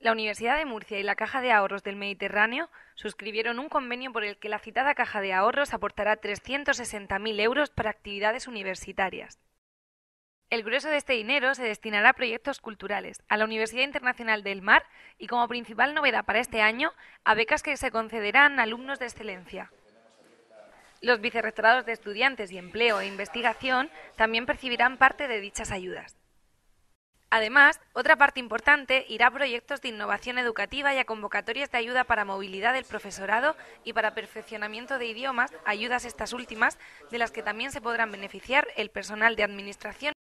la Universidad de Murcia y la Caja de Ahorros del Mediterráneo suscribieron un convenio por el que la citada Caja de Ahorros aportará 360.000 euros para actividades universitarias. El grueso de este dinero se destinará a proyectos culturales, a la Universidad Internacional del Mar y, como principal novedad para este año, a becas que se concederán a alumnos de excelencia. Los vicerrectorados de Estudiantes y Empleo e Investigación también percibirán parte de dichas ayudas. Además, otra parte importante irá a proyectos de innovación educativa y a convocatorias de ayuda para movilidad del profesorado y para perfeccionamiento de idiomas, ayudas estas últimas de las que también se podrán beneficiar el personal de administración